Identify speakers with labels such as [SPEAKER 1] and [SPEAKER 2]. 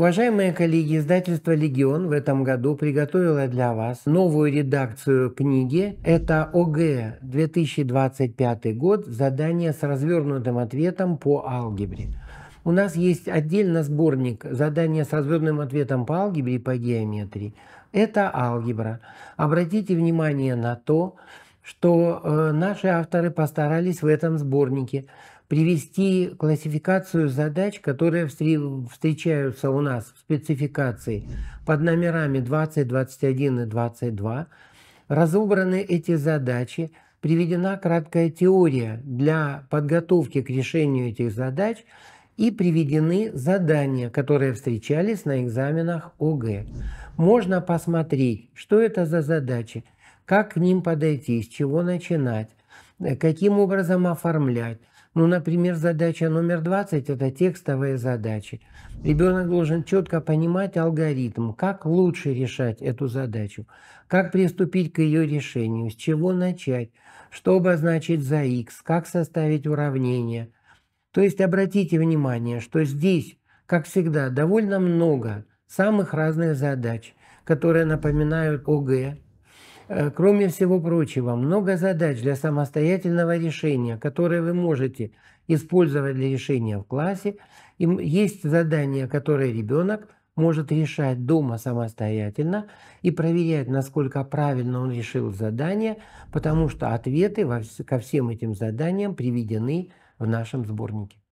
[SPEAKER 1] Уважаемые коллеги, издательство «Легион» в этом году приготовило для вас новую редакцию книги. Это ОГЭ 2025 год, задание с развернутым ответом по алгебре. У нас есть отдельно сборник задания с развернутым ответом по алгебре и по геометрии. Это алгебра. Обратите внимание на то, что э, наши авторы постарались в этом сборнике привести классификацию задач, которые встречаются у нас в спецификации под номерами 20, 21 и 22. Разобраны эти задачи, приведена краткая теория для подготовки к решению этих задач и приведены задания, которые встречались на экзаменах ОГЭ. Можно посмотреть, что это за задачи – как к ним подойти, с чего начинать, э, каким образом оформлять. Ну, например, задача номер 20 – это текстовые задачи. Ребенок должен четко понимать алгоритм, как лучше решать эту задачу, как приступить к ее решению, с чего начать, что обозначить за x, как составить уравнение. То есть обратите внимание, что здесь, как всегда, довольно много самых разных задач, которые напоминают ОГЭ, Э, кроме всего прочего, много задач для самостоятельного решения, которые вы можете использовать для решения в классе. И есть задания, которые ребенок может решать дома самостоятельно и проверять, насколько правильно он решил задание, потому что ответы ко всем этим заданиям приведены в нашем сборнике.